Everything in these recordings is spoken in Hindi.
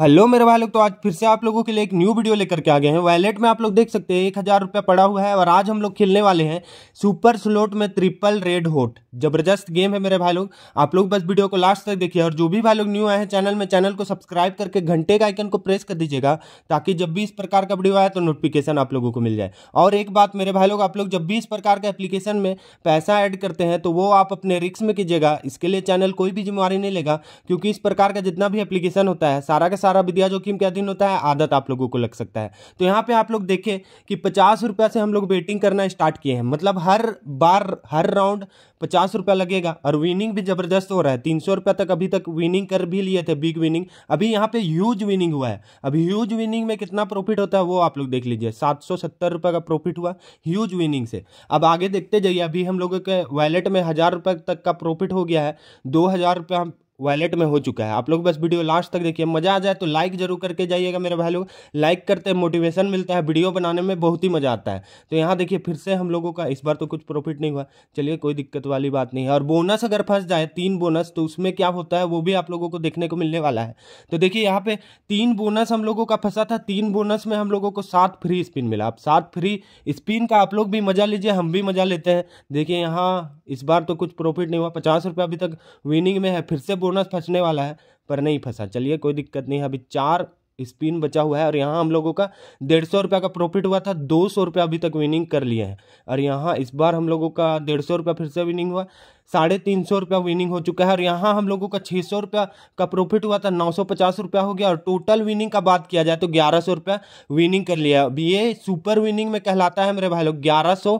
हेलो मेरे भाई लोग तो आज फिर से आप लोगों के लिए एक न्यू वीडियो लेकर के आ गए हैं वैलेट में आप लोग देख सकते हैं एक हज़ार रुपया पड़ा हुआ है और आज हम लोग खेलने वाले हैं सुपर स्लोट में ट्रिपल रेड होट जबरदस्त गेम है मेरे भाई लोग आप लोग बस वीडियो को लास्ट तक देखिए और जो भी भाई लोग न्यू आए हैं चैनल में चैनल को सब्सक्राइब करके घंटे का आइकन को प्रेस कर दीजिएगा ताकि जब भी इस प्रकार का वीडियो आए तो नोटिफिकेशन आप लोगों को मिल जाए और एक बात मेरे भाई लोग आप लोग जब भी इस प्रकार का एप्लीकेशन में पैसा ऐड करते हैं तो वो आप अपने रिक्स में कीजिएगा इसके लिए चैनल कोई भी जिम्मेवारी नहीं लेगा क्योंकि इस प्रकार का जितना भी एप्लीकेशन होता है सारा का सारा विद्या जोखिम के अधीन होता है आदत आप लोगों को लग सकता है तो यहाँ पे आप लोग देखें कि पचास रुपया से हम लोग बेटिंग करना स्टार्ट किए हैं मतलब हर बार हर राउंड पचास रुपया लगेगा और विनिंग भी जबरदस्त हो रहा है तीन सौ रुपया तक अभी तक विनिंग कर भी लिए थे बिग विनिंग अभी यहाँ पे ह्यूज विनिंग हुआ है अभी ह्यूज विनिंग में कितना प्रॉफिट होता है वो आप लोग देख लीजिए सात सौ सत्तर रुपये का प्रॉफिट हुआ ह्यूज विनिंग से अब आगे देखते जाइए अभी हम लोगों के वैलेट में हज़ार रुपये तक का प्रॉफिट हो गया है दो हज़ार रुपये हम वैलेट में हो चुका है आप लोग बस वीडियो लास्ट तक देखिए मज़ा आ जाए तो लाइक जरूर करके जाइएगा मेरे भाई लोग लाइक करते हैं मोटिवेशन मिलता है वीडियो बनाने में बहुत ही मज़ा आता है तो यहाँ देखिए फिर से हम लोगों का इस बार तो कुछ प्रॉफिट नहीं हुआ चलिए कोई दिक्कत वाली बात नहीं है और बोनस अगर फंस जाए तीन बोनस तो उसमें क्या होता है वो भी आप लोगों को देखने को मिलने वाला है तो देखिए यहाँ पे तीन बोनस हम लोगों का फंसा था तीन बोनस में हम लोगों को सात फ्री स्पिन मिला अब सात फ्री स्पिन का आप लोग भी मज़ा लीजिए हम भी मज़ा लेते हैं देखिए यहाँ इस बार तो कुछ प्रॉफिट नहीं हुआ पचास अभी तक विनिंग में है फिर से बोनस फंसने वाला है पर नहीं फंसा चलिए कोई दिक्कत नहीं अभी चार स्पिन बचा हुआ है और यहाँ हम लोगों का डेढ़ सौ रुपया का प्रॉफिट हुआ था दो सौ रुपया अभी तक विनिंग कर लिए हैं और यहाँ इस बार हम लोगों का डेढ़ सौ रुपया फिर से विनिंग हुआ साढ़े तीन सौ रुपया विनिंग हो चुका है और यहाँ हम लोगों का छः सौ रुपया का प्रॉफिट हुआ था नौ सौ पचास रुपया हो गया और टोटल विनिंग का बात किया जाए तो ग्यारह सौ रुपया विनिंग कर लिया अब ये सुपर विनिंग में कहलाता है मेरे भाई लोग ग्यारह सौ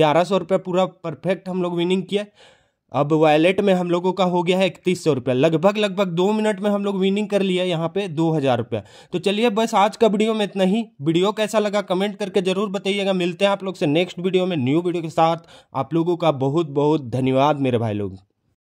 ग्यारह सौ रुपया पूरा परफेक्ट हम लोग विनिंग किया अब वैलेट में हम लोगों का हो गया है इकतीस सौ रुपया लगभग लगभग दो मिनट में हम लोग विनिंग कर लिया यहाँ पे दो हज़ार रुपया तो चलिए बस आज का वीडियो में इतना ही वीडियो कैसा लगा कमेंट करके ज़रूर बताइएगा मिलते हैं आप लोग से नेक्स्ट वीडियो में न्यू वीडियो के साथ आप लोगों का बहुत बहुत धन्यवाद मेरे भाई लोग